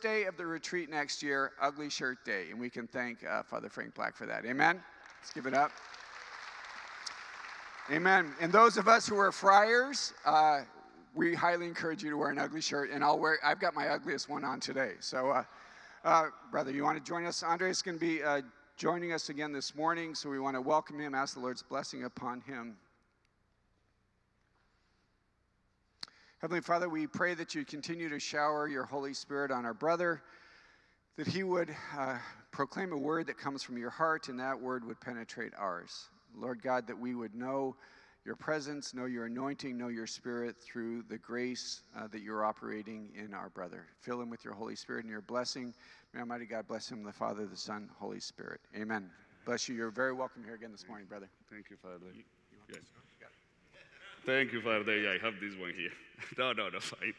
day of the retreat next year, Ugly Shirt Day. And we can thank uh, Father Frank Black for that. Amen? Let's give it up. Amen. And those of us who are friars, uh, we highly encourage you to wear an ugly shirt. And I'll wear, I've got my ugliest one on today. So, uh, uh, brother, you want to join us? Andre is going to be uh, joining us again this morning. So we want to welcome him, ask the Lord's blessing upon him. Heavenly Father, we pray that you continue to shower your Holy Spirit on our brother, that he would uh, proclaim a word that comes from your heart, and that word would penetrate ours. Lord God, that we would know your presence, know your anointing, know your spirit through the grace uh, that you're operating in our brother. Fill him with your Holy Spirit and your blessing. May Almighty God bless him, the Father, the Son, Holy Spirit. Amen. Bless you. You're very welcome here again this morning, brother. Thank you, Father. You, yes. Thank you, Father. Yeah, I have this one here. no, no, no, fine.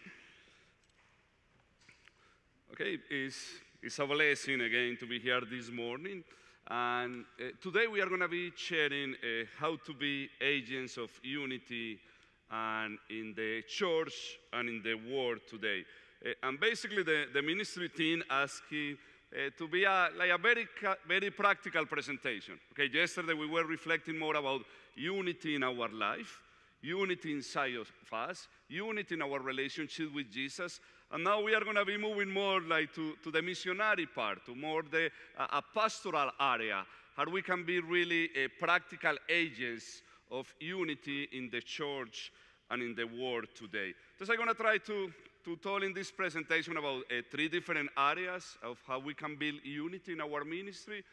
Okay, it's, it's a blessing again to be here this morning. And uh, today we are going to be sharing uh, how to be agents of unity and in the church and in the world today. Uh, and basically, the, the ministry team asked him uh, to be a, like a very, very practical presentation. Okay, yesterday we were reflecting more about unity in our life unity inside of us, unity in our relationship with Jesus. And now we are going to be moving more like to, to the missionary part, to more the uh, a pastoral area, how we can be really a eh, practical agents of unity in the church and in the world today. So I'm going to try to, to tell in this presentation about uh, three different areas of how we can build unity in our ministry.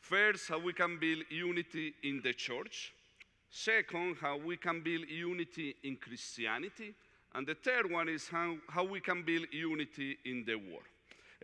First, how we can build unity in the church. Second, how we can build unity in Christianity. And the third one is how, how we can build unity in the world.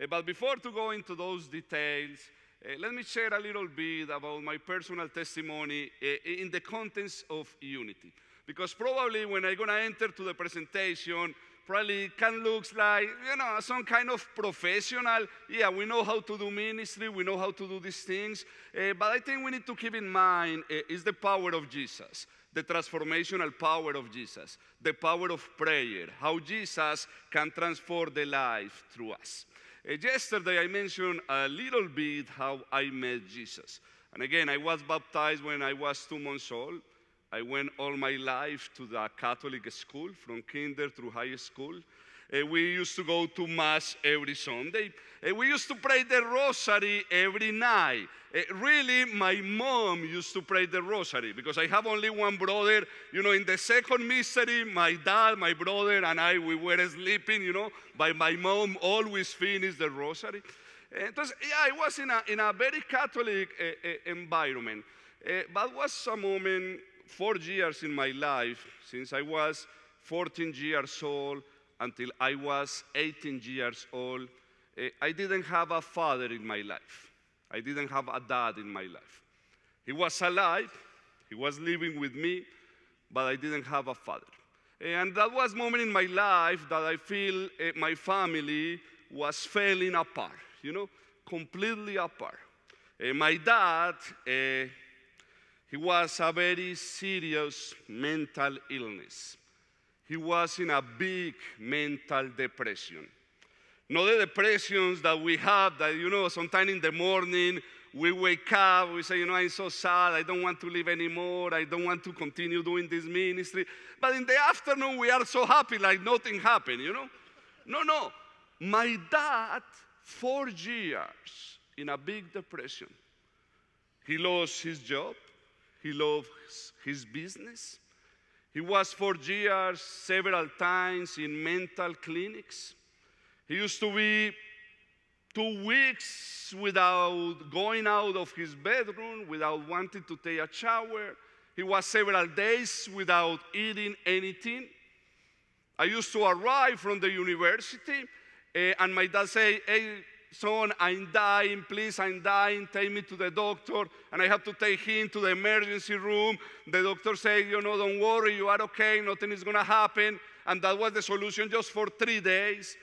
Uh, but before to go into those details, uh, let me share a little bit about my personal testimony uh, in the context of unity. Because probably when I'm going to enter to the presentation, probably can looks like, you know, some kind of professional. Yeah, we know how to do ministry, we know how to do these things. Uh, but I think we need to keep in mind uh, is the power of Jesus, the transformational power of Jesus, the power of prayer, how Jesus can transform the life through us. Uh, yesterday I mentioned a little bit how I met Jesus. And again, I was baptized when I was two months old. I went all my life to the Catholic school, from kinder through high school. Uh, we used to go to Mass every Sunday. Uh, we used to pray the Rosary every night. Uh, really, my mom used to pray the Rosary because I have only one brother. You know, in the second mystery, my dad, my brother, and I, we were sleeping, you know, but my mom always finished the Rosary. Entonces, yeah, I was in a, in a very Catholic environment. but was a moment four years in my life, since I was 14 years old until I was 18 years old, eh, I didn't have a father in my life. I didn't have a dad in my life. He was alive, he was living with me, but I didn't have a father. Eh, and that was moment in my life that I feel eh, my family was failing apart, you know, completely apart. my dad, he was a very serious mental illness. He was in a big mental depression. Not the depressions that we have that, you know, sometime in the morning we wake up, we say, you know, I'm so sad, I don't want to live anymore, I don't want to continue doing this ministry. But in the afternoon we are so happy like nothing happened, you know? No, no. My dad, four years in a big depression, he lost his job, he loves his business. He was for years several times in mental clinics. He used to be two weeks without going out of his bedroom, without wanting to take a shower. He was several days without eating anything. I used to arrive from the university, uh, and my dad said, Hey, son, I'm dying, please, I'm dying, take me to the doctor. And I have to take him to the emergency room. The doctor said, you know, don't worry, you are okay, nothing is gonna happen. And that was the solution just for three days.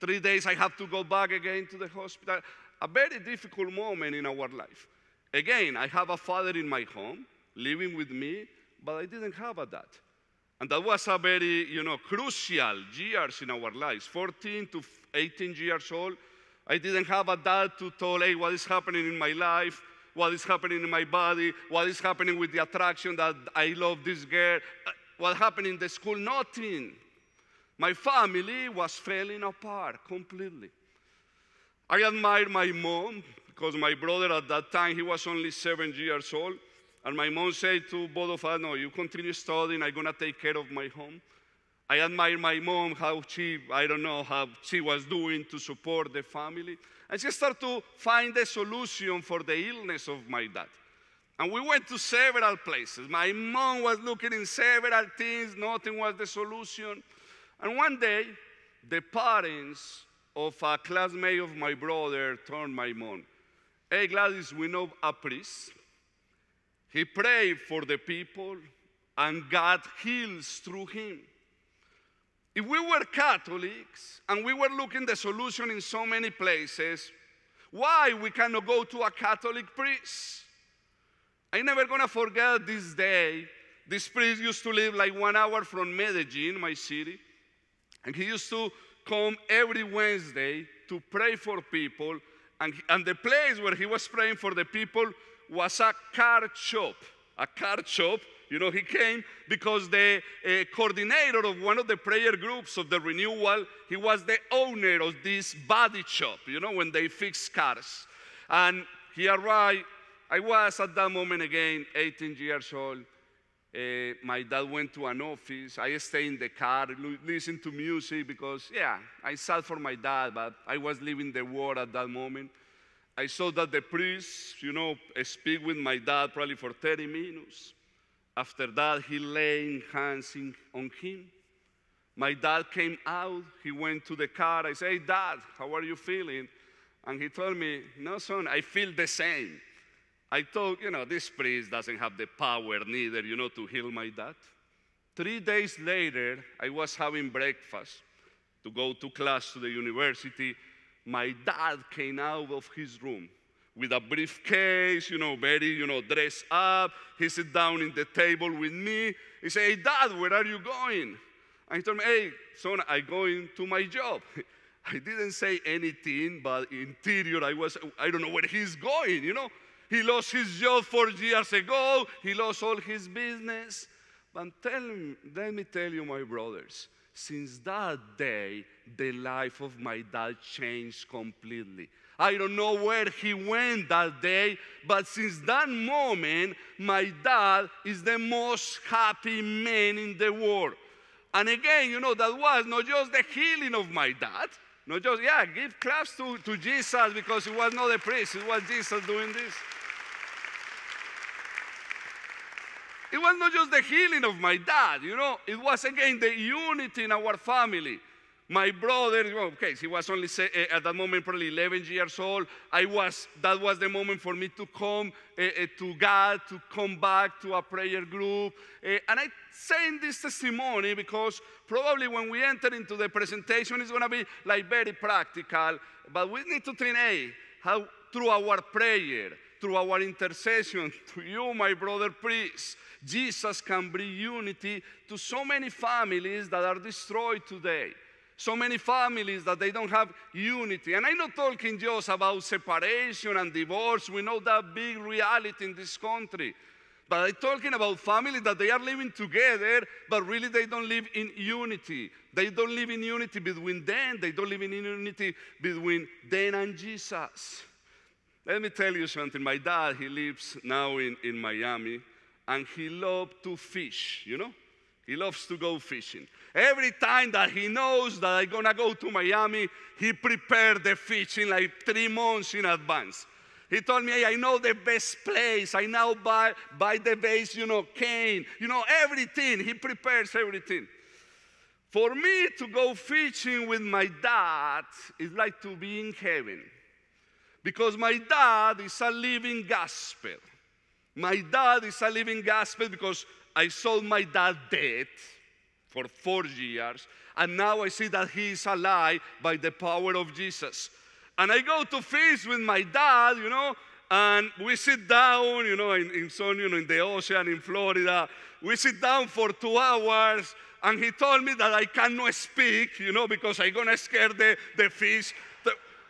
Three days I have to go back again to the hospital. A very difficult moment in our life. Again, I have a father in my home, living with me, but I didn't have a dad. And that was a very, you know, crucial years in our lives. 14 to 18 years old, I didn't have a dad to tell, hey, what is happening in my life, what is happening in my body, what is happening with the attraction that I love this girl, uh, what happened in the school, nothing. My family was falling apart completely. I admired my mom because my brother at that time, he was only seven years old. And my mom said to both of us, no, you continue studying, I'm gonna take care of my home. I admire my mom, how she, I don't know, how she was doing to support the family. And she started to find a solution for the illness of my dad. And we went to several places. My mom was looking in several things, nothing was the solution. And one day, the parents of a classmate of my brother turned my mom. Hey, Gladys, we know a priest. He prayed for the people, and God heals through him. If we were Catholics and we were looking the solution in so many places, why we cannot go to a Catholic priest? I'm never gonna forget this day. This priest used to live like one hour from Medellin, my city, and he used to come every Wednesday to pray for people. And, and the place where he was praying for the people was a car shop. A car shop you know, he came because the uh, coordinator of one of the prayer groups of the renewal, he was the owner of this body shop, you know, when they fix cars. And he arrived. I was at that moment again 18 years old. Uh, my dad went to an office. I stayed in the car, listened to music because, yeah, I sat for my dad, but I was leaving the war at that moment. I saw that the priest, you know, speak with my dad probably for 30 minutes. After that, he laid hands in, on him. My dad came out. He went to the car. I said, hey, Dad, how are you feeling? And he told me, No, son, I feel the same. I thought, you know, this priest doesn't have the power neither, you know, to heal my dad. Three days later, I was having breakfast to go to class to the university. My dad came out of his room with a briefcase, you know, very, you know, dressed up. He sit down in the table with me. He say, hey, Dad, where are you going? And he told me, hey, son, I'm going to my job. I didn't say anything, but interior, I was, I don't know where he's going, you know. He lost his job four years ago. He lost all his business. But tell, me, let me tell you, my brothers, since that day, the life of my dad changed completely. I don't know where he went that day, but since that moment, my dad is the most happy man in the world. And again, you know, that was not just the healing of my dad, not just, yeah, give claps to, to Jesus because it was not a priest, it was Jesus doing this. It was not just the healing of my dad, you know, it was again the unity in our family. My brother, okay, he was only eh, at that moment probably 11 years old. I was, that was the moment for me to come uh, uh, to God, to come back to a prayer group. Uh, and I saying this testimony because probably when we enter into the presentation, it's going to be like very practical. But we need to train how through our prayer, through our intercession to you, my brother priest. Jesus can bring unity to so many families that are destroyed today so many families that they don't have unity. And I'm not talking just about separation and divorce. We know that big reality in this country. But I'm talking about families that they are living together, but really they don't live in unity. They don't live in unity between them, they don't live in unity between them and Jesus. Let me tell you something. My dad, he lives now in, in Miami, and he loved to fish, you know? He loves to go fishing. Every time that he knows that I'm gonna go to Miami, he prepared the fishing like three months in advance. He told me, hey, I know the best place. I now buy, buy the base, you know, cane, you know, everything. He prepares everything. For me to go fishing with my dad is like to be in heaven. Because my dad is a living gospel. My dad is a living gospel because I saw my dad dead for four years, and now I see that he is alive by the power of Jesus. And I go to feast with my dad, you know, and we sit down, you know, in, in sun, you know, in the ocean in Florida. We sit down for two hours, and he told me that I cannot speak, you know, because I'm gonna scare the, the fish.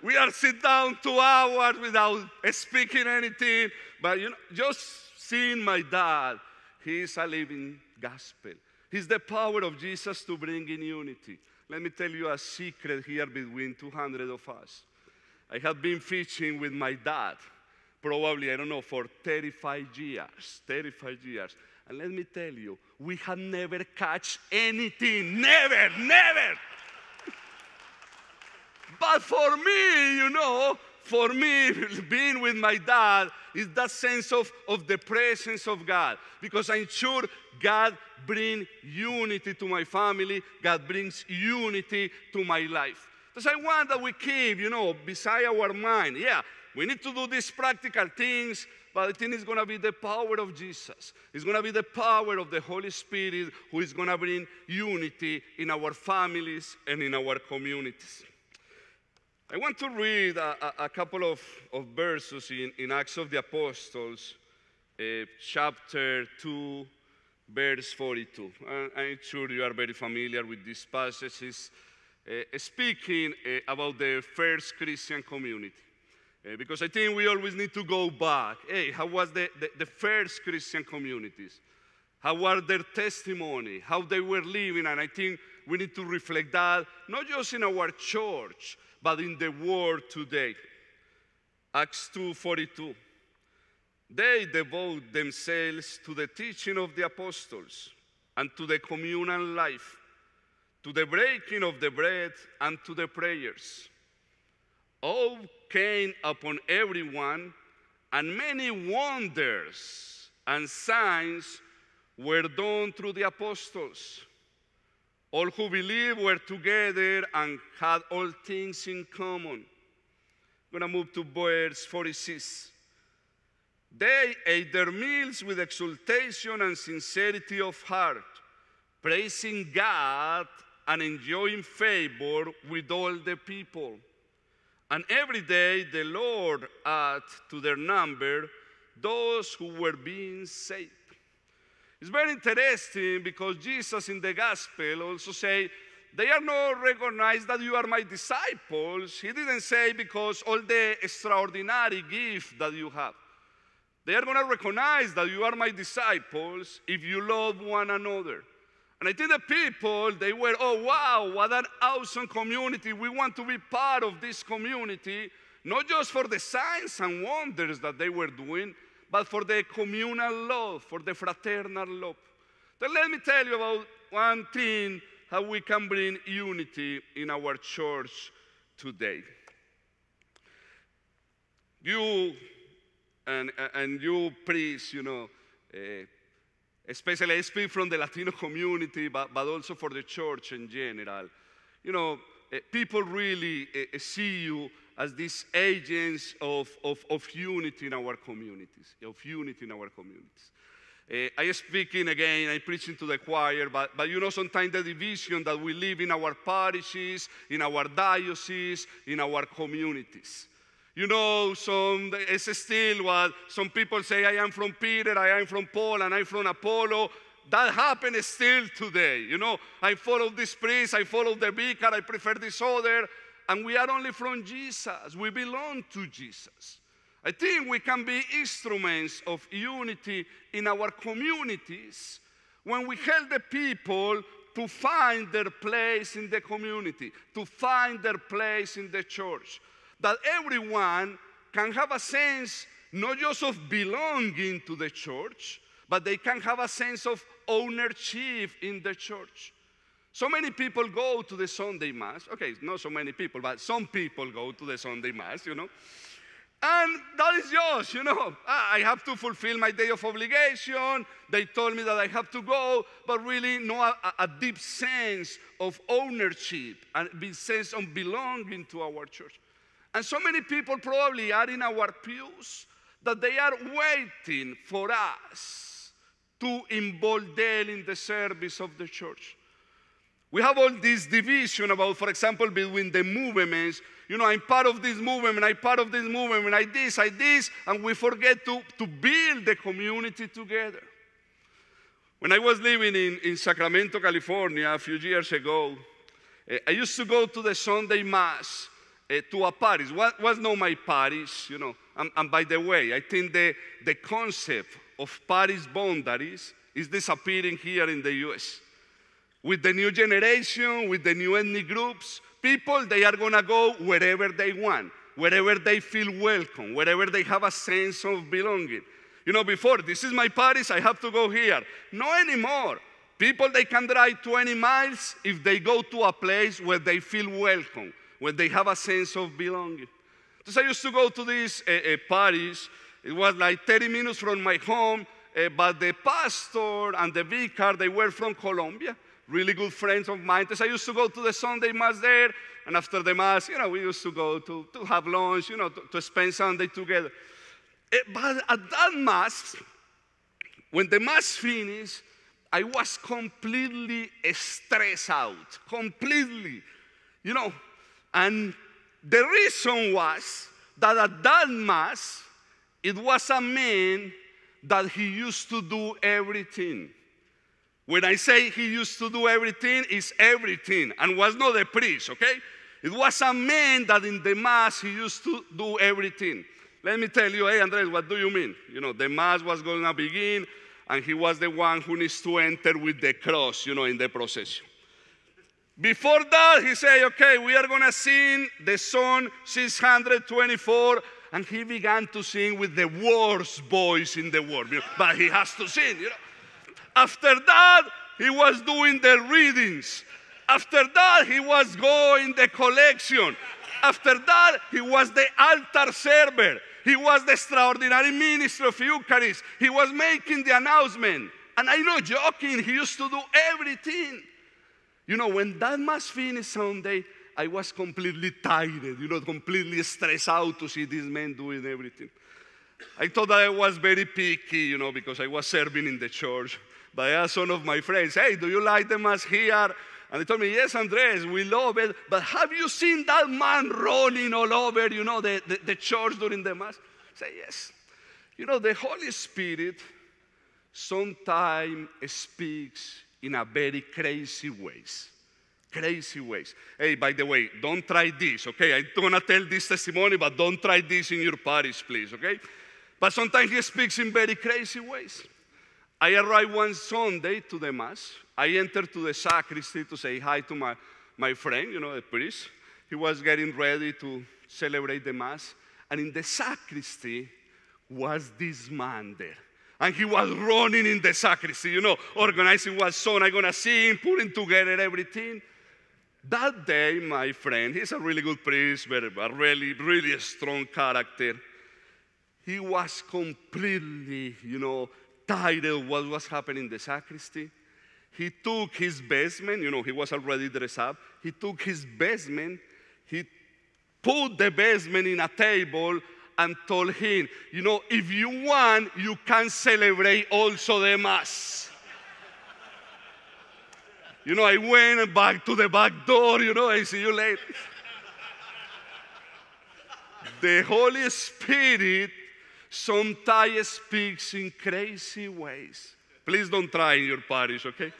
We are sit down two hours without speaking anything, but you know, just seeing my dad he is a living gospel. He's the power of Jesus to bring in unity. Let me tell you a secret here between 200 of us. I have been fishing with my dad, probably, I don't know, for 35 years. 35 years. And let me tell you, we have never catch anything. Never, never. but for me, you know, for me, being with my dad, is that sense of, of the presence of God. Because I'm sure God brings unity to my family, God brings unity to my life. Because I want that we keep, you know, beside our mind. Yeah, we need to do these practical things, but I think it's going to be the power of Jesus. It's going to be the power of the Holy Spirit who is going to bring unity in our families and in our communities. I want to read a, a, a couple of, of verses in, in, Acts of the Apostles, uh, chapter 2, verse 42. Uh, I'm sure you are very familiar with this passage. uh, speaking uh, about the first Christian community. Uh, because I think we always need to go back. Hey, how was the, the, the first Christian communities? How were their testimony? How they were living? And I think we need to reflect that, not just in our church, but in the world today. Acts 2:42. They devote themselves to the teaching of the apostles and to the communal life, to the breaking of the bread and to the prayers. All came upon everyone, and many wonders and signs were done through the apostles. All who believed were together and had all things in common. I'm going to move to verse 46. They ate their meals with exultation and sincerity of heart, praising God and enjoying favor with all the people. And every day the Lord added to their number those who were being saved. It's very interesting because Jesus in the gospel also say, they are not recognized that you are my disciples. He didn't say because all the extraordinary gift that you have. They are going to recognize that you are my disciples if you love one another. And I think the people, they were, oh, wow, what an awesome community. We want to be part of this community, not just for the signs and wonders that they were doing, but for the communal love, for the fraternal love. So let me tell you about one thing how we can bring unity in our church today. You and, and you priests, you know, uh, especially I speak from the Latino community, but, but also for the church in general. You know, uh, people really uh, see you as these agents of, of, of unity in our communities, of unity in our communities. Uh, I am speaking again, I'm preaching to the choir, but, but you know, sometimes the division that we live in our parishes, in our dioceses, in our communities. You know, some, it's still what some people say I am from Peter, I am from Paul, and I'm from Apollo. That happens still today. You know, I follow this priest, I follow the vicar, I prefer this other and we are only from Jesus. We belong to Jesus. I think we can be instruments of unity in our communities when we help the people to find their place in the community, to find their place in the church. That everyone can have a sense not just of belonging to the church, but they can have a sense of ownership in the church. So many people go to the Sunday Mass. Okay, not so many people, but some people go to the Sunday Mass, you know. And that is yours, you know. I have to fulfill my day of obligation. They told me that I have to go, but really, no, a, a deep sense of ownership and a sense of belonging to our church. And so many people probably are in our pews that they are waiting for us to involve them in the service of the church. We have all this division about, for example, between the movements. You know, I'm part of this movement, I'm part of this movement, I this, I this, and we forget to, to build the community together. When I was living in, in Sacramento, California, a few years ago, eh, I used to go to the Sunday Mass uh, to a parish. What was not my parish, you know? And, and by the way, I think the, the concept of parish boundaries is disappearing here in the US with the new generation, with the new ethnic groups, people, they are going to go wherever they want, wherever they feel welcome, wherever they have a sense of belonging. You know, before, this is my Paris, I have to go here. No anymore. People, they can drive 20 miles if they go to a place where they feel welcome, where they have a sense of belonging. Because I used to go to this uh, uh, It was like 30 minutes from my home, uh, but the pastor and the vicar, they were from Colombia really good friends of mine. I used to go to the Sunday Mass there, and after the Mass, you know, we used to go to, to have lunch, you know, to, to spend Sunday together. Eh, but at that Mass, when the Mass finished, I was completely stressed out, completely, you know. And the reason was that at that Mass, it was a man that he used to do everything. When I say he used to do everything, it's everything, and was not a priest, okay? It was a man that in the mass he used to do everything. Let me tell you, hey, Andres, what do you mean? You know, the mass was going to begin, and he was the one who needs to enter with the cross, you know, in the procession. Before that, he said, okay, we are going to sing the song 624 and he began to sing with the worst voice in the world, but he has to sing, you know. After that, he was doing the readings. After that, he was going the collection. After that, he was the altar server. He was the extraordinary minister of Eucharist. He was making the announcement. And I'm not joking, he used to do everything. You know, when that mass finished Sunday, I was completely tired, you know, completely stressed out to see this man doing everything. I thought that I was very picky, you know, because I was serving in the church. But I asked one of my friends, hey, do you like the mass here? And they told me, yes, Andres, we love it. But have you seen that man rolling all over, you know, the, the, the church during the mass? I say, yes. You know, the Holy Spirit sometimes speaks in a very crazy ways crazy ways. Hey, by the way, don't try this, okay? I'm gonna tell this testimony, but don't try this in your parties, please, okay? But sometimes he speaks in very crazy ways. I arrived one Sunday to the Mass. I entered to the sacristy to say hi to my, my friend, you know, the priest. He was getting ready to celebrate the Mass. And in the sacristy was this man there. And he was running in the sacristy, you know, organizing what song I'm going to sing, putting together everything. That day, my friend, he's a really good priest, but a really, really strong character. He was completely, you know, tired of what was happening in the sacristy. He took his basement, you know, he was already dressed up. He took his basement, he put the basement in a table and told him, you know, if you want, you can celebrate also the Mass. you know, I went back to the back door, you know, I see you later. the Holy Spirit some Thai speaks in crazy ways. Please don't try in your parish, okay?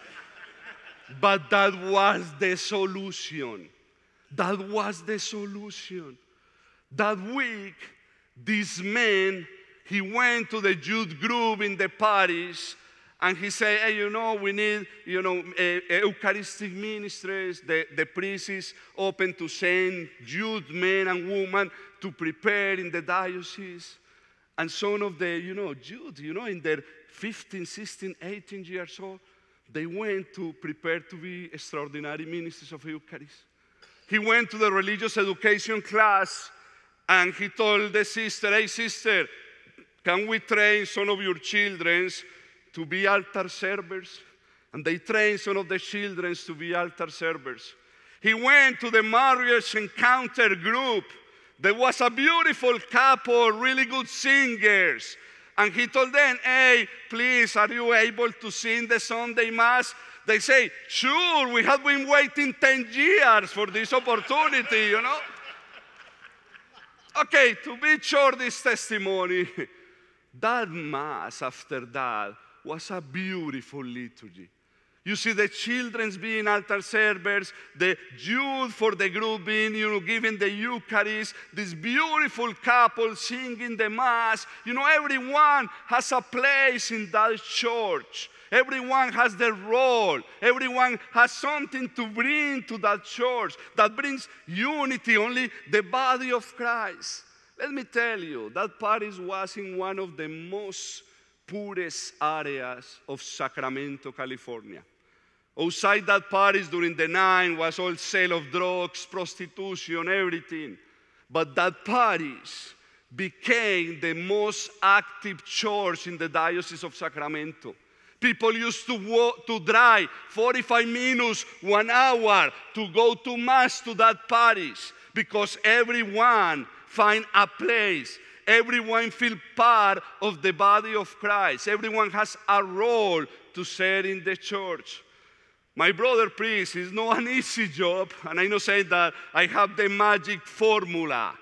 but that was the solution. That was the solution. That week, this man, he went to the youth group in the parish and he said, hey, you know, we need, you know, a, a Eucharistic ministries. The, the priest is open to send youth men and women to prepare in the diocese and some of the, you know, Jews, you know, in their 15, 16, 18 years old, they went to prepare to be extraordinary ministers of Eucharist. He went to the religious education class and he told the sister, Hey, sister, can we train some of your children to be altar servers? And they trained some of the children to be altar servers. He went to the marriage encounter group there was a beautiful couple, really good singers. And he told them, Hey, please, are you able to sing the Sunday Mass? They say, Sure, we have been waiting 10 years for this opportunity, you know? okay, to be sure, this testimony, that Mass after that was a beautiful liturgy. You see the childrens being altar servers, the youth for the group being, you know, giving the Eucharist, this beautiful couple singing the Mass. You know, everyone has a place in that church. Everyone has their role. Everyone has something to bring to that church that brings unity, only the body of Christ. Let me tell you, that Paris was in one of the most poorest areas of Sacramento, California. Outside that parties during the night was all sale of drugs, prostitution, everything. But that parties became the most active church in the Diocese of Sacramento. People used to walk, to drive 45 minutes, one hour to go to mass to that parish because everyone find a place. Everyone feel part of the body of Christ. Everyone has a role to serve in the church. My brother, please, it's not an easy job, and I'm not saying that I have the magic formula,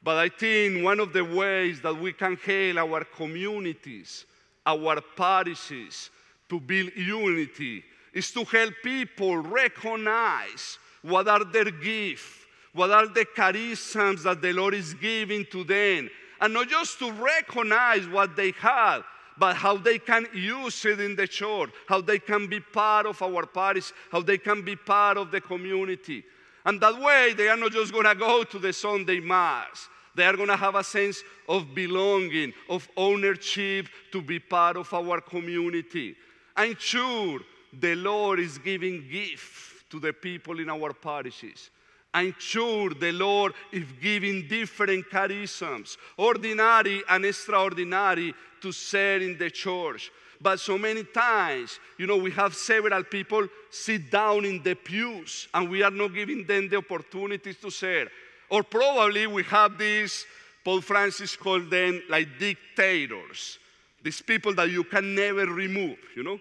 but I think one of the ways that we can help our communities, our parishes, to build unity is to help people recognize what are their gifts, what are the charisms that the Lord is giving to them, and not just to recognize what they have, but how they can use it in the church, how they can be part of our parish, how they can be part of the community. And that way, they are not just going to go to the Sunday Mass. They are going to have a sense of belonging, of ownership to be part of our community. I'm sure the Lord is giving gifts to the people in our parishes. I'm sure the Lord is giving different charisms, ordinary and extraordinary, to share in the church. But so many times, you know, we have several people sit down in the pews and we are not giving them the opportunities to share. Or probably we have these, Paul Francis called them like dictators, these people that you can never remove, you know.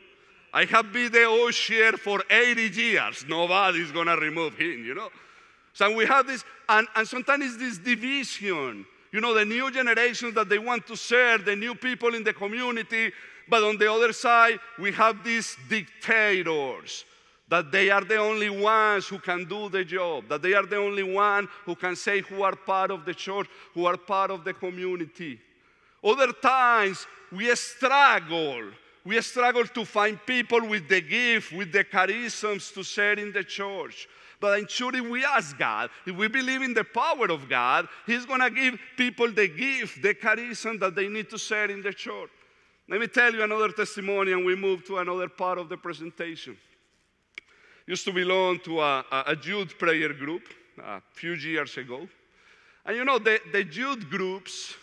I have been the usher for 80 years. Nobody's going to remove him, you know. So we have this, and, and sometimes this division. You know, the new generations that they want to serve, the new people in the community, but on the other side, we have these dictators that they are the only ones who can do the job, that they are the only one who can say who are part of the church, who are part of the community. Other times, we struggle. We struggle to find people with the gift, with the charisms to share in the church. But I'm sure if we ask God, if we believe in the power of God, He's going to give people the gift, the charisma that they need to share in the church. Let me tell you another testimony, and we move to another part of the presentation. Used to belong to a, a prayer group a few years ago. And you know, the, the groups,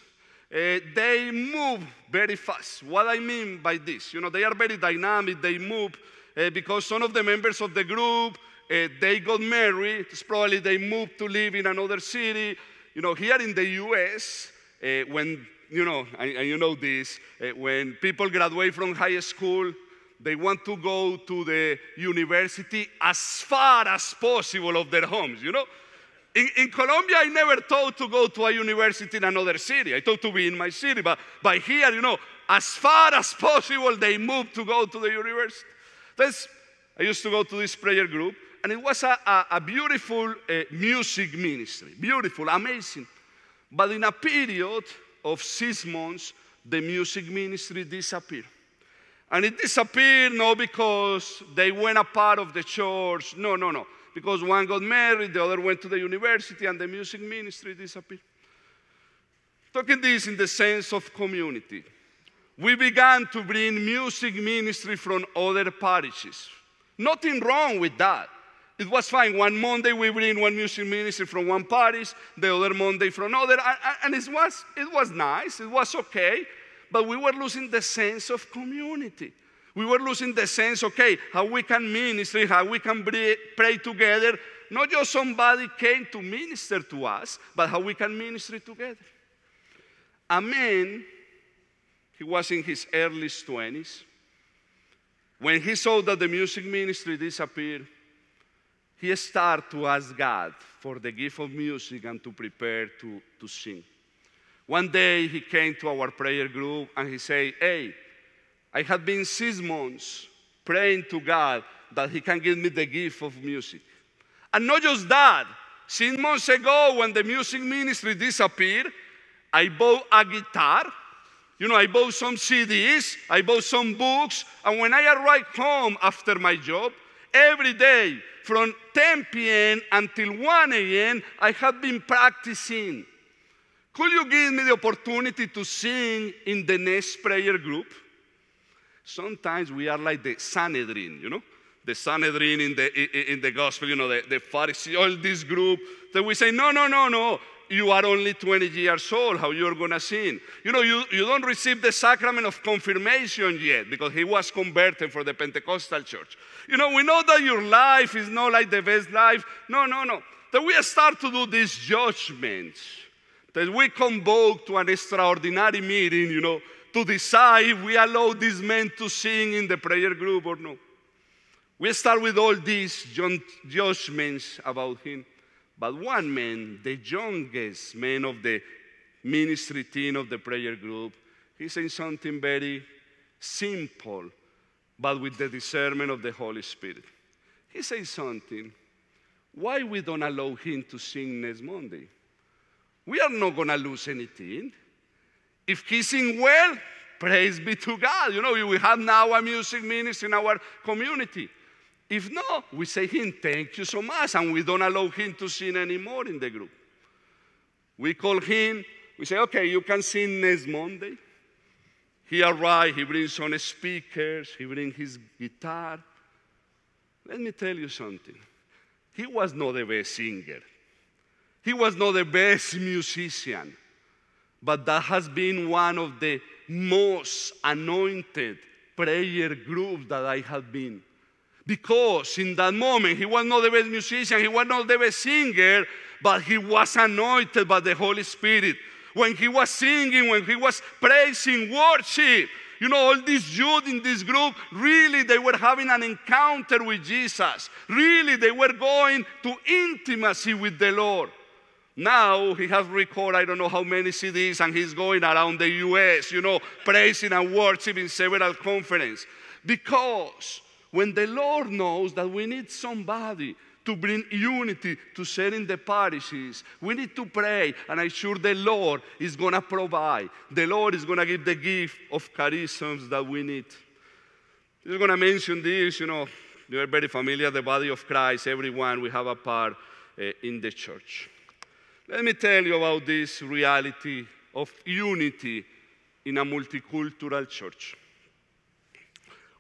uh, they move very fast. What I mean by this, you know, they are very dynamic, they move uh, because some of the members of the group uh, they got married. It's probably they moved to live in another city. You know, here in the U.S., uh, when you know, and, and you know this, uh, when people graduate from high school, they want to go to the university as far as possible of their homes. You know, in, in Colombia, I never thought to go to a university in another city. I thought to be in my city, but by here, you know, as far as possible, they move to go to the university. That's, I used to go to this prayer group and it was a, a, a beautiful uh, music ministry, beautiful, amazing. But in a period of six months, the music ministry disappeared. And it disappeared not because they went apart of the church, no, no, no. Because one got married, the other went to the university, and the music ministry disappeared. Talking this in the sense of community, we began to bring music ministry from other parishes. Nothing wrong with that. It was fine. One Monday we bring one music ministry from one parish, the other Monday from another, and it was, it was nice, it was okay, but we were losing the sense of community. We were losing the sense, okay, how we can ministry, how we can pray together. Not just somebody came to minister to us, but how we can ministry together. A man, he was in his early 20s, when he saw that the music ministry disappeared, he started to ask God for the gift of music and to prepare to, to sing. One day he came to our prayer group and he said, Hey, I have been six months praying to God that He can give me the gift of music. And not just that, six months ago when the music ministry disappeared, I bought a guitar. You know, I bought some CDs, I bought some books, and when I arrived home after my job, every day from 10 p.m. until 1 a.m., I have been practicing. Could you give me the opportunity to sing in the next prayer group? Sometimes we are like the Sanhedrin, you know? The Sanhedrin in the, in the gospel, you know, the, the Pharisees, all this group. That we say, no, no, no, no you are only 20 years old, how you're going to sin. You know, you, you don't receive the sacrament of confirmation yet because he was converted for the Pentecostal church. You know, we know that your life is not like the best life. No, no, no. That we start to do these judgments, that we convoke to an extraordinary meeting, you know, to decide if we allow these men to sing in the prayer group or no. We start with all these judgments about him. But one man, the youngest man of the ministry team of the prayer group, he said something very simple, but with the discernment of the Holy Spirit. He said something, why we don't allow him to sing next Monday? We are not gonna lose anything. If he sing well, praise be to God. You know, we have now a music ministry in our community. If not, we say him, thank you so much, and we don't allow him to sing anymore in the group. We call him, we say, okay, you can sing next Monday. He arrives, he brings on speakers, he brings his guitar. Let me tell you something. He was not the best singer. He was not the best musician. But that has been one of the most anointed prayer groups that I have been because in that moment he was not the best musician, he was not the best singer, but he was anointed by the Holy Spirit. When he was singing, when he was praising, worship, you know, all these youth in this group, really they were having an encounter with Jesus. Really, they were going to intimacy with the Lord. Now he has recorded I don't know how many CDs and he's going around the US, you know, praising and worshiping several conferences because when the Lord knows that we need somebody to bring unity to share in the parishes. We need to pray, and I'm sure the Lord is going to provide. The Lord is going to give the gift of charisms that we need. He's going to mention this, you know, you are very familiar, the body of Christ, everyone, we have a part uh, in the church. Let me tell you about this reality of unity in a multicultural church.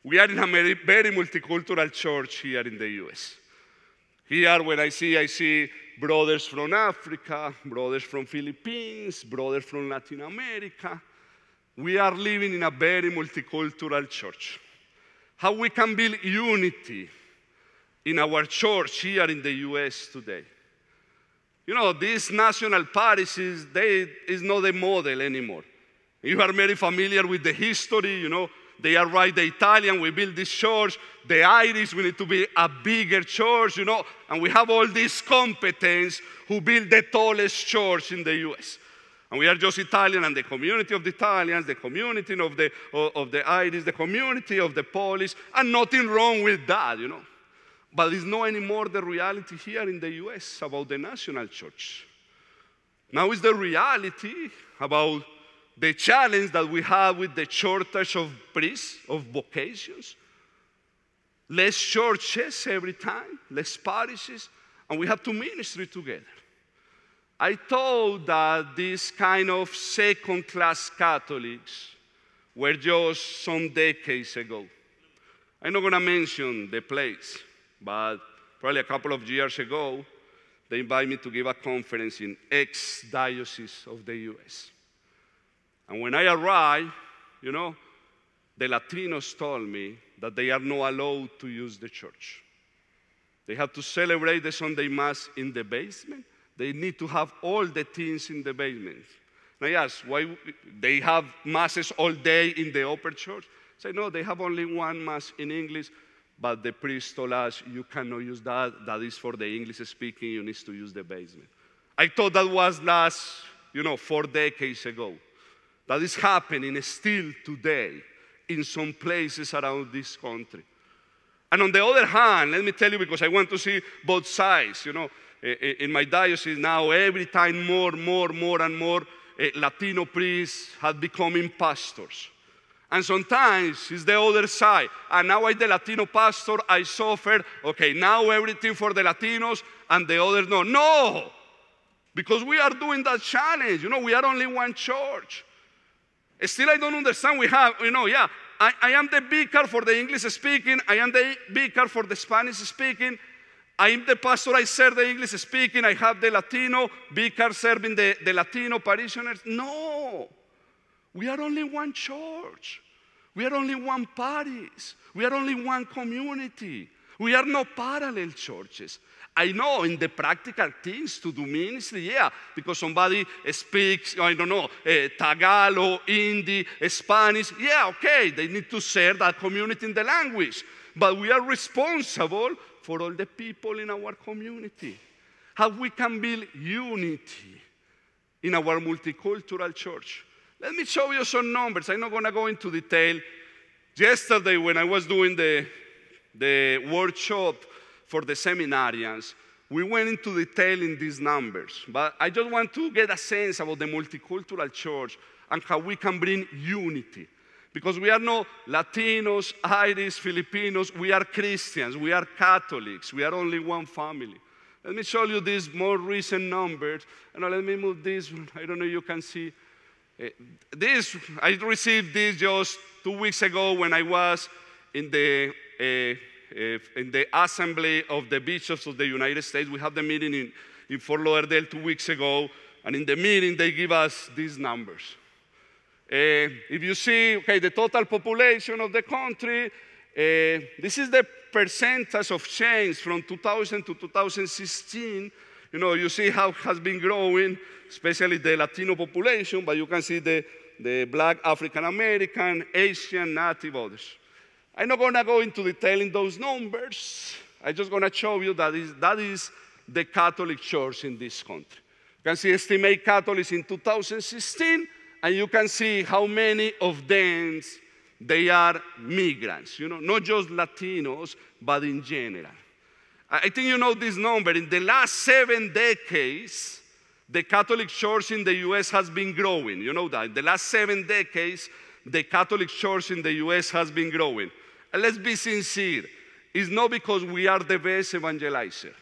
We are in a very multicultural church here in the US. Here, when I see, I see brothers from Africa, brothers from Philippines, brothers from Latin America. We are living in a very multicultural church. How we can build unity in our church here in the US today. You know, these national parishes, they is not a model anymore. You are very familiar with the history, you know, they are right, the Italian, we build this church. The Irish, we need to be a bigger church, you know. And we have all these competence who build the tallest church in the US. And we are just Italian, and the community of the Italians, the community of the, of the Irish, the community of the Polish, and nothing wrong with that, you know. But it's not anymore the reality here in the US about the national church. Now it's the reality about the challenge that we have with the shortage of priests, of vocations, less churches every time, less parishes, and we have to ministry together. I thought that these kind of second class Catholics were just some decades ago. I'm not going to mention the place, but probably a couple of years ago, they invited me to give a conference in ex diocese of the US. And when I arrived, you know, the Latinos told me that they are not allowed to use the church. They have to celebrate the Sunday Mass in the basement. They need to have all the things in the basement. And I asked, why they have masses all day in the open church? I say, no, they have only one mass in English, but the priest told us, you cannot use that. That is for the English speaking. You need to use the basement. I thought that was last, you know, four decades ago that is happening still today in some places around this country. And on the other hand, let me tell you because I want to see both sides. You know, eh, eh, in my diocese now, every time more, more, more, and more eh, Latino priests have become pastors. And sometimes it's the other side. And now I'm the Latino pastor, I suffer. Okay, now everything for the Latinos and the others no. No! Because we are doing that challenge. You know, we are only one church. Still, I don't understand. We have, you know, yeah, I, I am the vicar for the English speaking, I am the vicar for the Spanish speaking. I am the pastor, I serve the English speaking, I have the Latino vicar serving the, the Latino parishioners. No, we are only one church. We are only one parish. We are only one community. We are no parallel churches. I know in the practical things to do ministry, yeah, because somebody speaks, I don't know, uh, Tagalog, Hindi, Spanish, yeah, okay, they need to share that community in the language. But we are responsible for all the people in our community. How we can build unity in our multicultural church. Let me show you some numbers. I'm not going to go into detail. Yesterday, when I was doing the, the workshop for the seminarians, we went into detail in these numbers, but I just want to get a sense about the multicultural church and how we can bring unity. Because we are not Latinos, Irish, Filipinos, we are Christians, we are Catholics, we are only one family. Let me show you these more recent numbers. And let me move this, I don't know if you can see. Eh, this, I received this just two weeks ago when I was in the uh, if in the Assembly of the Bishops of the United States, we had the meeting in, in Fort Lauderdale two weeks ago, and in the meeting they give us these numbers. Uh, if you see, okay, the total population of the country, uh, this is the percentage of change from 2000 to 2016. You know, you see how it has been growing, especially the Latino population, but you can see the, the black African American, Asian, Native, others. I'm not going to go into detail in those numbers. I'm just going to show you that is, that is the Catholic Church in this country. You can see estimate Catholics in 2016, and you can see how many of them they are migrants, you know, not just Latinos, but in general. I think you know this number. In the last seven decades, the Catholic Church in the US has been growing. You know that. In the last seven decades, the Catholic Church in the US has been growing. And let's be sincere. It's not because we are the best evangelizer.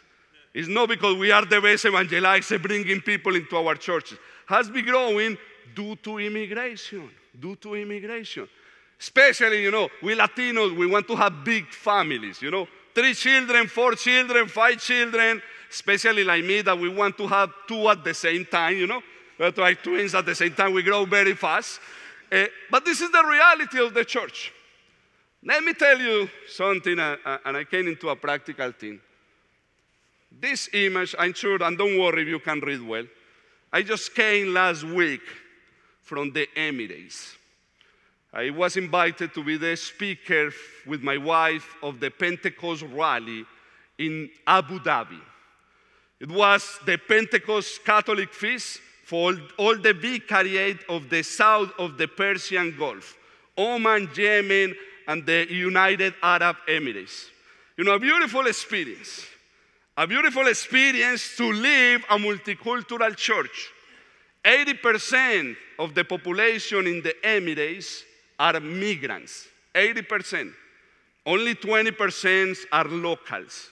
It's not because we are the best evangelizer bringing people into our churches. Has been growing due to immigration, due to immigration. Especially, you know, we Latinos, we want to have big families, you know, three children, four children, five children, especially like me, that we want to have two at the same time, you know. we like twins at the same time, we grow very fast. Uh, but this is the reality of the church. Let me tell you something, uh, uh, and I came into a practical thing. This image, I'm sure, and don't worry if you can read well. I just came last week from the Emirates. I was invited to be the speaker with my wife of the Pentecost rally in Abu Dhabi. It was the Pentecost Catholic feast for all the vicariate of the south of the Persian Gulf, Oman, Yemen, and the United Arab Emirates. You know, a beautiful experience. A beautiful experience to live a multicultural church. 80% of the population in the Emirates are migrants. 80%. Only 20% are locals.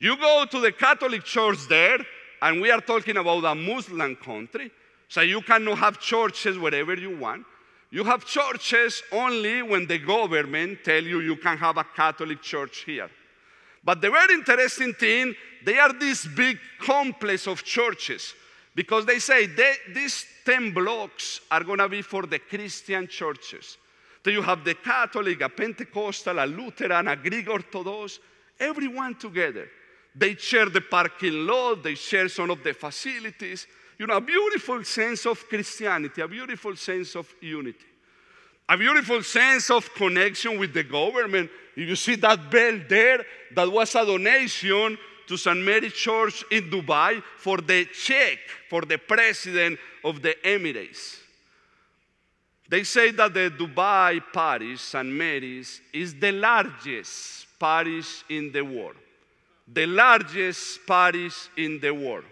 You go to the Catholic church there, and we are talking about a Muslim country, so you cannot have churches wherever you want. You have churches only when the government tell you you can have a Catholic church here. But the very interesting thing, they are this big complex of churches because they say they, these 10 blocks are going to be for the Christian churches. So you have the Catholic, a Pentecostal, a Lutheran, a Greek Orthodox, everyone together. They share the parking lot, they share some of the facilities you know, a beautiful sense of Christianity, a beautiful sense of unity, a beautiful sense of connection with the government. If you see that bell there, that was a donation to St. Mary Church in Dubai for the check for the president of the Emirates. They say that the Dubai parish, St. Mary's, is the largest parish in the world. The largest parish in the world.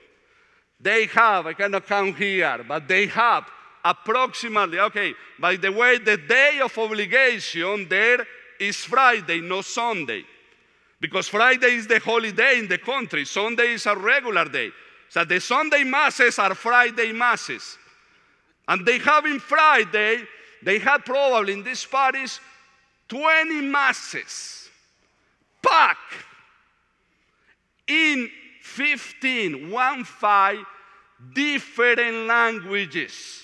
They have, I cannot count here, but they have approximately, okay, by the way, the day of obligation there is Friday, not Sunday. Because Friday is the holy day in the country, Sunday is a regular day. So the Sunday masses are Friday masses. And they have in Friday, they had probably in this parish 20 masses packed in 15, one five different languages.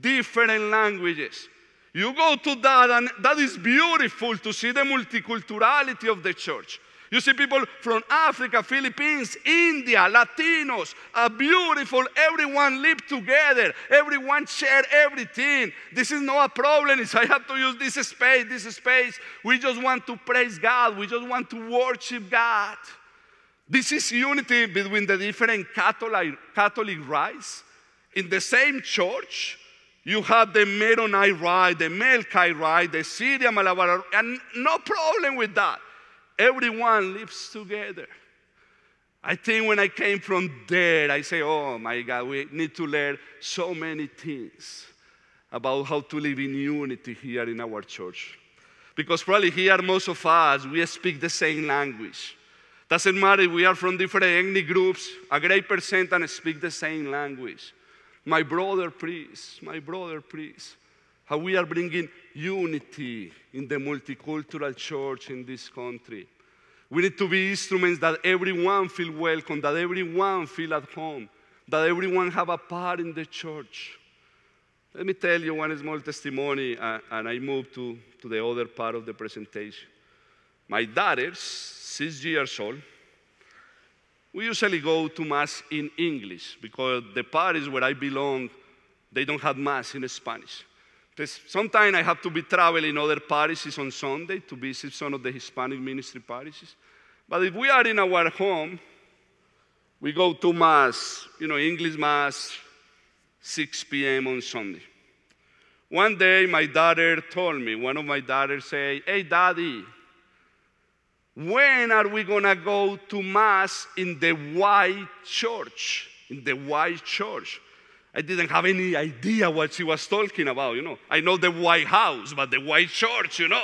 Different languages. You go to that, and that is beautiful to see the multiculturality of the church. You see people from Africa, Philippines, India, Latinos, A beautiful. Everyone live together. Everyone share everything. This is not a problem. It's, I have to use this space, this space. We just want to praise God. We just want to worship God. This is unity between the different Catholic, Catholic rites. In the same church, you have the Meronite rite, the Melkite rite, the Syrian Malabar, and no problem with that. Everyone lives together. I think when I came from there, I say, oh my God, we need to learn so many things about how to live in unity here in our church. Because probably here, most of us, we speak the same language. Doesn't matter if we are from different ethnic groups, a great percent and speak the same language. My brother, please, my brother, please. How we are bringing unity in the multicultural church in this country. We need to be instruments that everyone feel welcome, that everyone feel at home, that everyone have a part in the church. Let me tell you one small testimony, uh, and I move to, to the other part of the presentation. My daughters, six years old, we usually go to Mass in English because the Paris where I belong, they don't have Mass in Spanish. Because sometimes I have to be traveling other parishes on Sunday to visit some of the Hispanic ministry parishes. But if we are in our home, we go to Mass, you know, English Mass, 6 p.m. on Sunday. One day, my daughter told me, one of my daughters said, Hey, Daddy, when are we going to go to Mass in the white church? In the white church. I didn't have any idea what she was talking about, you know. I know the White House, but the white church, you know.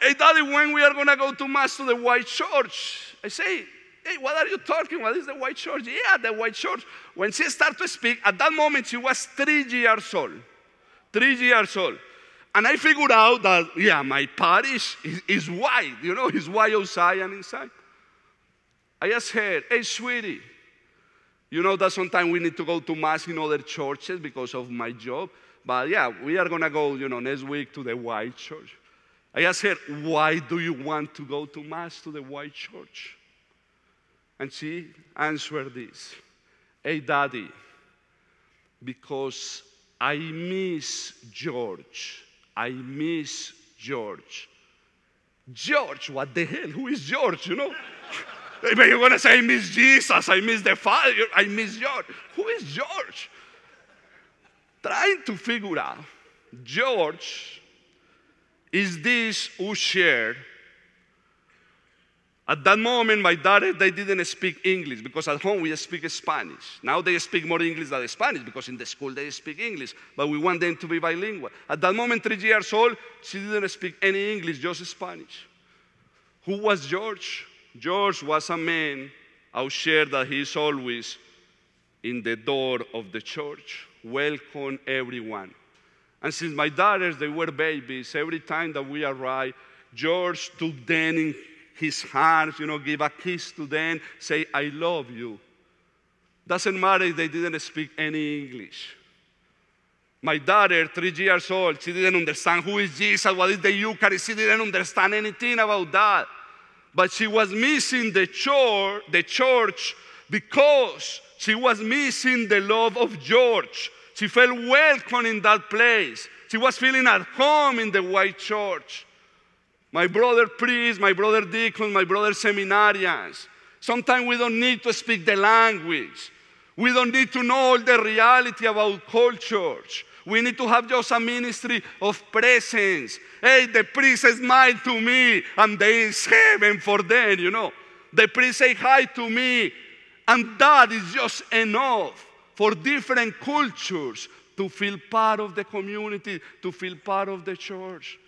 hey, Daddy, when we are going to go to Mass to the white church? I say, hey, what are you talking about? is the white church. Yeah, the white church. When she started to speak, at that moment she was three years old. Three years old. And I figured out that, yeah, my parish is, is you know, it's white outside and inside. I just said, hey, sweetie, you know that sometimes we need to go to Mass in other churches because of my job. But yeah, we are going to go, you know, next week to the white church. I just said, why do you want to go to Mass to the white church? And she answered this Hey, daddy, because I miss George I miss George. George, what the hell? Who is George? You know? but you're gonna say, I miss Jesus, I miss the Father, I miss George. Who is George? Trying to figure out, George is this who shared at that moment, my daughter, they didn't speak English because at home we speak Spanish. Now they speak more English than Spanish because in the school they speak English, but we want them to be bilingual. At that moment, three years old, she didn't speak any English, just Spanish. Who was George? George was a man I'll share that he is always in the door of the church, welcome everyone. And since my daughters, they were babies, every time that we arrived, George took them in his hands, you know, give a kiss to them, say, I love you. Doesn't matter if they didn't speak any English. My daughter, three years old, she didn't understand who is Jesus, what is the Eucharist. She didn't understand anything about that. But she was missing the church, the church because she was missing the love of George. She felt welcome in that place. She was feeling at home in the white church my brother priest, my brother deacon, my brother seminarians. Sometimes we don't need to speak the language. We don't need to know all the reality about culture. We need to have just a ministry of presence. Hey, the priest is mine to me, and there is heaven for them, you know. The priest say hi to me, and that is just enough for different cultures to feel part of the community, to feel part of the church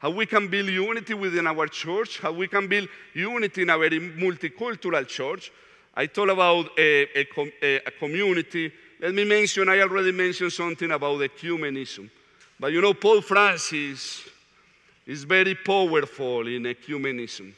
how we can build unity within our church, how we can build unity in a very multicultural church. I talked about a, a, com a community. Let me mention, I already mentioned something about ecumenism. But you know, Pope Francis is very powerful in ecumenism,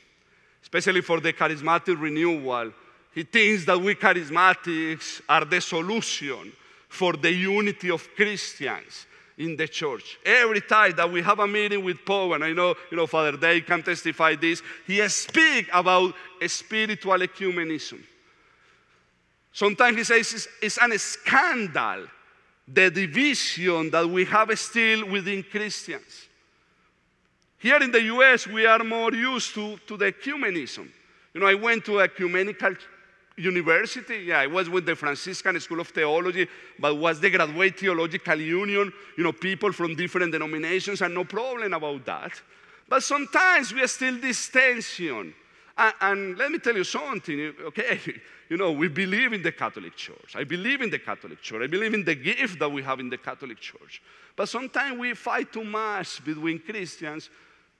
especially for the charismatic renewal. He thinks that we charismatics are the solution for the unity of Christians in the church. Every time that we have a meeting with Paul, and I know, you know, Father Day can testify this, he speaks about spiritual ecumenism. Sometimes he says it's, it's an scandal, the division that we have still within Christians. Here in the US, we are more used to, to the ecumenism. You know, I went to ecumenical university. Yeah, I was with the Franciscan School of Theology, but was the Graduate Theological Union, you know, people from different denominations, and no problem about that. But sometimes we are still this tension. And, and, let me tell you something, okay? You know, we believe in the Catholic Church. I believe in the Catholic Church. I believe in the gift that we have in the Catholic Church. But sometimes we fight too much between Christians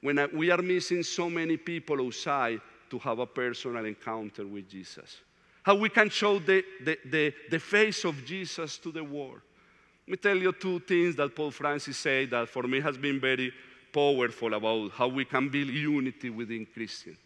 when uh, we are missing so many people outside to have a personal encounter with Jesus how we can show the, the, the, the face of Jesus to the world. Let me tell you two things that Paul Francis said that for me has been very powerful about how we can build unity within Christians.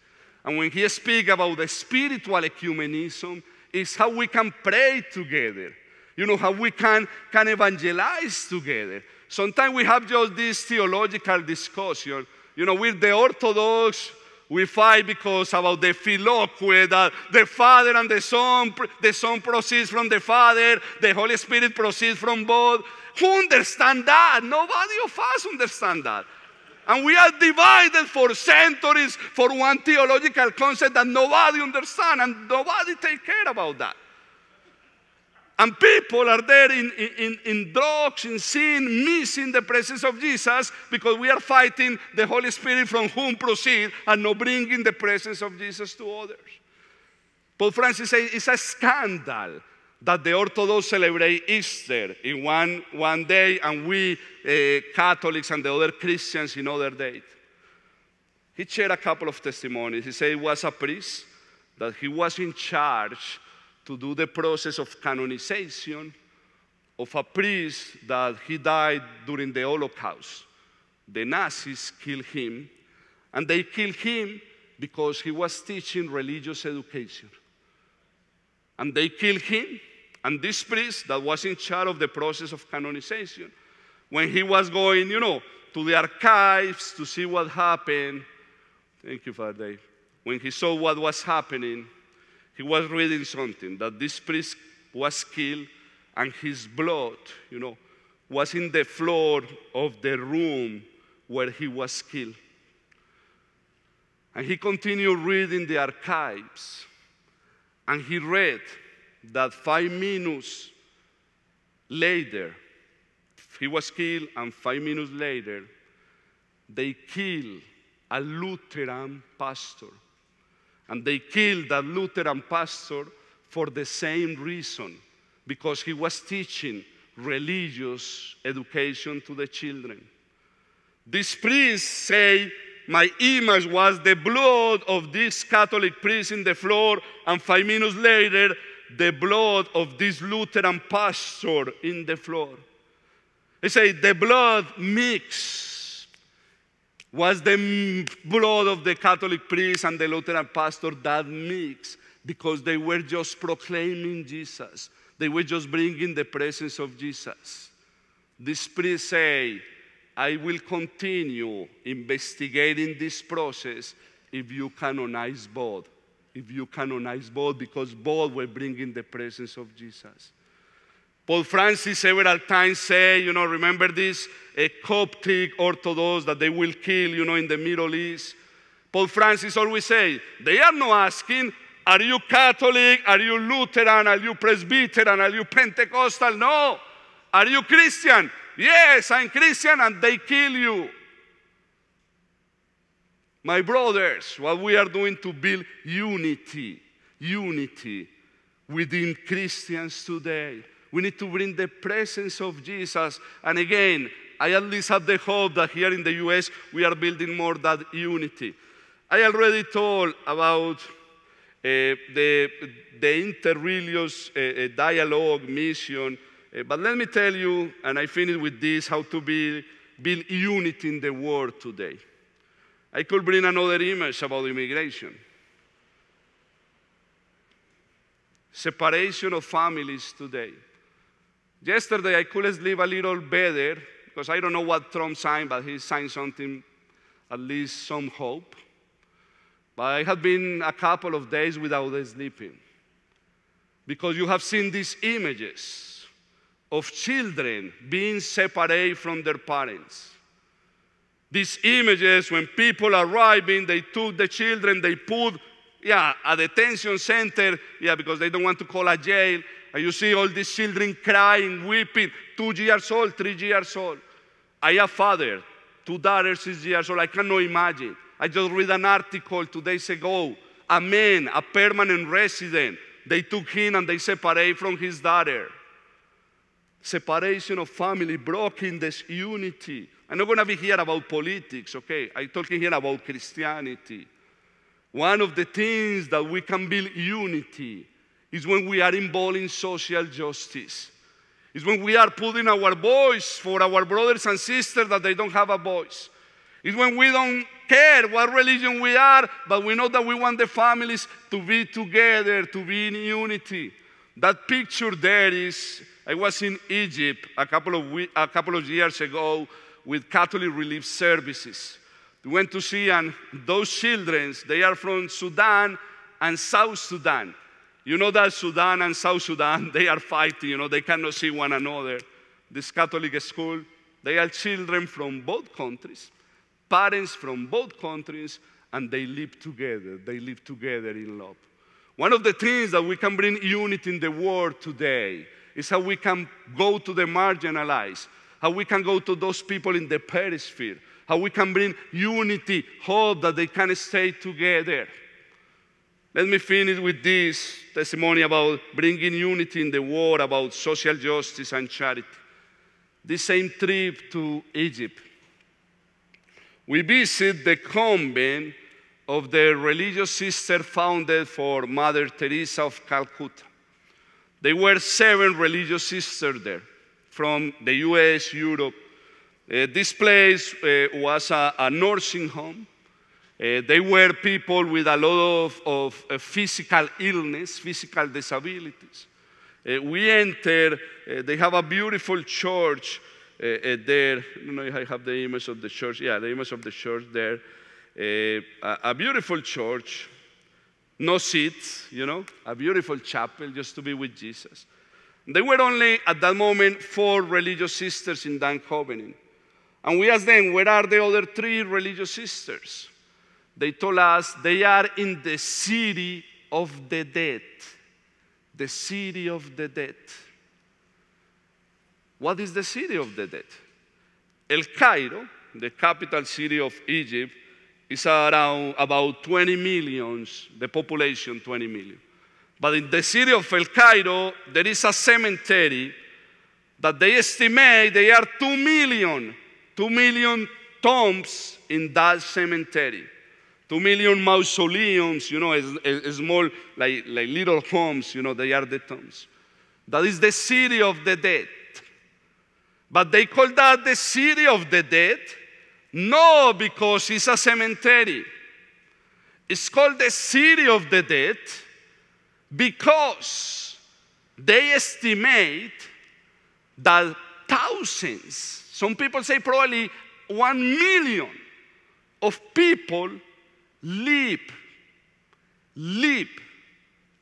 And when he speaks about the spiritual ecumenism, is how we can pray together. You know, how we can, can evangelize together. Sometimes we have just this theological discussion. You know, we're the Orthodox we fight because about the filioque, that the Father and the Son, the Son proceeds from the Father, the Holy Spirit proceeds from both. Who understand that? Nobody of us understand that. And we are divided for centuries for one theological concept that nobody understands and nobody take care about that. And people are there in, in, in drugs, in sin, missing the presence of Jesus because we are fighting the Holy Spirit from whom proceed and not bringing the presence of Jesus to others. Pope Francis says it's a scandal that the Orthodox celebrate Easter in one, one day and we uh, Catholics and the other Christians in other date. He shared a couple of testimonies. He said it was a priest, that he was in charge to do the process of canonization of a priest that he died during the Holocaust. The Nazis killed him, and they killed him because he was teaching religious education. And they killed him, and this priest that was in charge of the process of canonization, when he was going, you know, to the archives to see what happened, thank you, Father Dave, when he saw what was happening, he was reading something that this priest was killed and his blood, you know, was in the floor of the room where he was killed. And he continued reading the archives and he read that five minutes later, he was killed, and five minutes later, they killed a Lutheran pastor and they killed that Lutheran pastor for the same reason, because he was teaching religious education to the children. This priest say, My image was the blood of this Catholic priest in the floor, and five minutes later, the blood of this Lutheran pastor in the floor. They say, The blood mixed was the blood of the Catholic priest and the Lutheran pastor that mixed? Because they were just proclaiming Jesus. They were just bringing the presence of Jesus. This priest say, I will continue investigating this process if you canonize both. If you canonize both, because both were bringing the presence of Jesus. Paul Francis several times said, you know, remember this, a Coptic Orthodox that they will kill, you know, in the Middle East. Paul Francis always say, they are not asking, are you Catholic? Are you Lutheran? Are you Presbyterian? Are you Pentecostal? No. Are you Christian? Yes, I'm Christian, and they kill you. My brothers, what we are doing to build unity, unity within Christians today we need to bring the presence of Jesus. And again, I at least have the hope that here in the US we are building more that unity. I already told about uh, the, the interreligious uh, dialogue mission, uh, but let me tell you, and I finish with this, how to be build unity in the world today. I could bring another image about immigration. Separation of families today. Yesterday, I couldn't sleep a little better because I don't know what Trump signed, but he signed something, at least some hope. But I have been a couple of days without sleeping because you have seen these images of children being separated from their parents. These images, when people arriving, they took the children, they put, yeah, a detention center, yeah, because they don't want to call a jail, you see all these children crying, weeping, two years old, three years old. I have father, two daughters, six years old. I cannot imagine. I just read an article two days ago. A man, a permanent resident, they took him and they separated from his daughter. Separation of family, broken this unity. I'm not going to be here about politics, okay? I'm talking here about Christianity. One of the things that we can build unity is when we are involved in social justice. It's when we are putting our voice for our brothers and sisters that they don't have a voice. It's when we don't care what religion we are, but we know that we want the families to be together, to be in unity. That picture there is I was in Egypt a couple of, a couple of years ago with Catholic Relief Services. We went to see, and those children, they are from Sudan and South Sudan. You know that Sudan and South Sudan, they are fighting, you know, they cannot see one another. This Catholic school, they are children from both countries, parents from both countries, and they live together. They live together in love. One of the things that we can bring unity in the world today is how we can go to the marginalized, how we can go to those people in the perisphere, how we can bring unity, hope that they can stay together. Let me finish with this testimony about bringing unity in the world, about social justice and charity. This same trip to Egypt, we visit the convent of the religious sister founded for Mother Teresa of Calcutta. There were seven religious sisters there from the US, Europe. Uh, this place uh, was a, a nursing home uh, they were people with a lot of, of uh, physical illness, physical disabilities. Uh, we enter, they have a beautiful church there. know, I have the image of the church. Yeah, the image of the church there. A, a, beautiful church, no seats, you know, a beautiful chapel just to be with Jesus. There were only, at that moment, four religious sisters in Dan Covenant. And we asked them, where are the other three religious sisters? They told us they are in the city of the dead. The city of the dead. What is the city of the dead? El Cairo, the capital city of Egypt, is around about 20 millions, the population 20 million. But in the city of El Cairo, there is a cemetery that they estimate they are 2 million, 2 million tombs in that cemetery. Two million mausoleums, you know, small like, like little homes, you know, they are the tombs. That is the city of the dead. But they call that the city of the dead? No, because it's a cemetery. It's called the city of the dead because they estimate that thousands, some people say probably one million of people leap, leap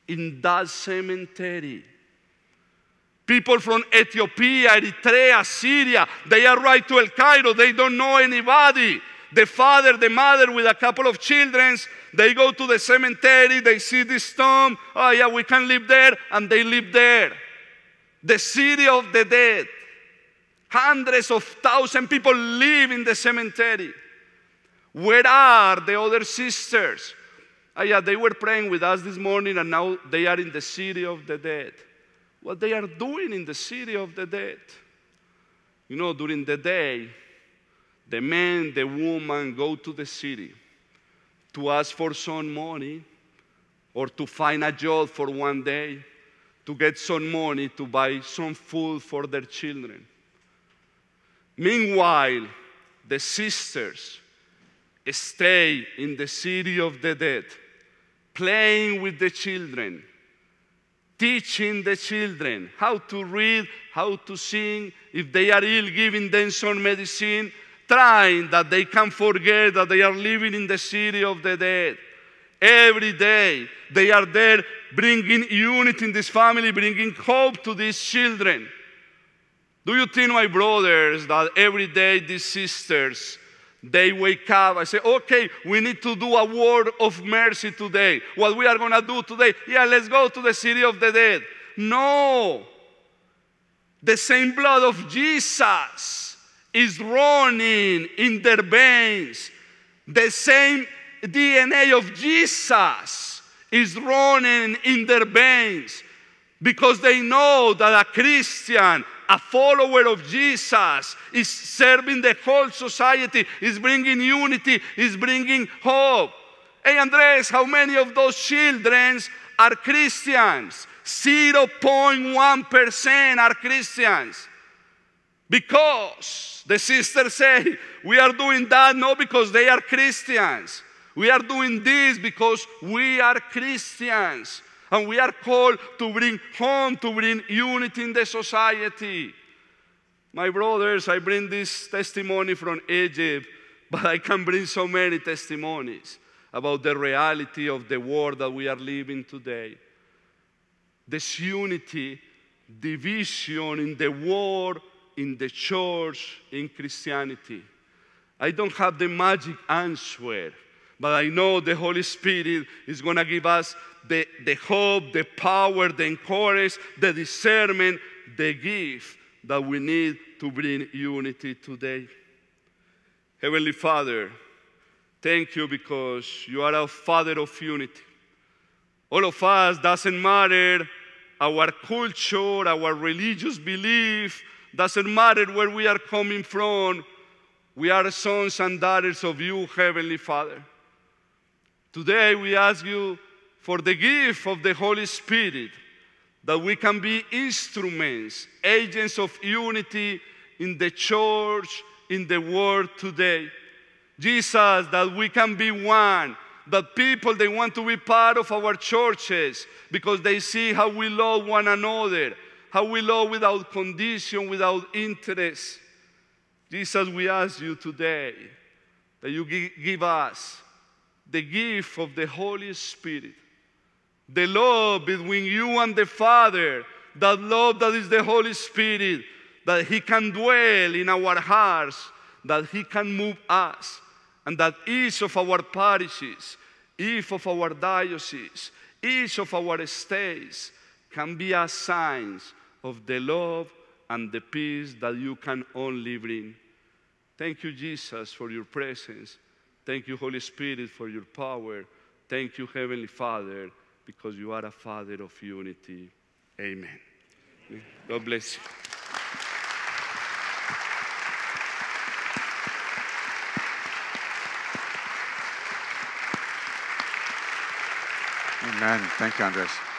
in that cemetery. People from Ethiopia, Eritrea, Syria, they arrive to El Cairo, they don't know anybody. The father, the mother with a couple of children, they go to the cemetery, they see this tomb. Oh, yeah, we can live there, and they live there. The city of the dead. Hundreds of thousand people live in the cemetery. Where are the other sisters? Oh, yeah, they were praying with us this morning and now they are in the city of the dead. What they are doing in the city of the dead? You know, during the day, the men, the woman go to the city to ask for some money or to find a job for one day, to get some money to buy some food for their children. Meanwhile, the sisters stay in the city of the dead, playing with the children, teaching the children how to read, how to sing. If they are ill, giving them some medicine, trying that they can forget that they are living in the city of the dead. Every day they are there bringing unity in this family, bringing hope to these children. Do you think, my brothers, that every day these sisters they wake up I say, okay, we need to do a word of mercy today. What we are going to do today, yeah, let's go to the city of the dead. No. The same blood of Jesus is running in their veins. The same DNA of Jesus is running in their veins because they know that a Christian a follower of Jesus, is serving the whole society, is bringing unity, is bringing hope. Hey, Andres, how many of those children are Christians? 0.1% are Christians. Because the sisters say, we are doing that not because they are Christians. We are doing this because we are Christians. And we are called to bring home, to bring unity in the society. My brothers, I bring this testimony from Egypt, but I can bring so many testimonies about the reality of the world that we are living today. This unity, division in the world, in the church, in Christianity. I don't have the magic answer, but I know the Holy Spirit is going to give us the, the hope, the power, the courage, the discernment, the gift that we need to bring unity today. Heavenly Father, thank you because you are a father of unity. All of us, doesn't matter our culture, our religious belief, doesn't matter where we are coming from, we are sons and daughters of you, Heavenly Father. Today we ask you for the gift of the Holy Spirit, that we can be instruments, agents of unity in the church, in the world today. Jesus, that we can be one, that people they want to be part of our churches because they see how we love one another, how we love without condition, without interest. Jesus, we ask you today that you give us the gift of the Holy Spirit the love between you and the Father, that love that is the Holy Spirit, that He can dwell in our hearts, that He can move us, and that each of our parishes, each of our dioceses, each of our states can be a sign of the love and the peace that you can only bring. Thank you, Jesus, for your presence. Thank you, Holy Spirit, for your power. Thank you, Heavenly Father because you are a father of unity. Amen. God bless you. Amen. Thank you, Andres.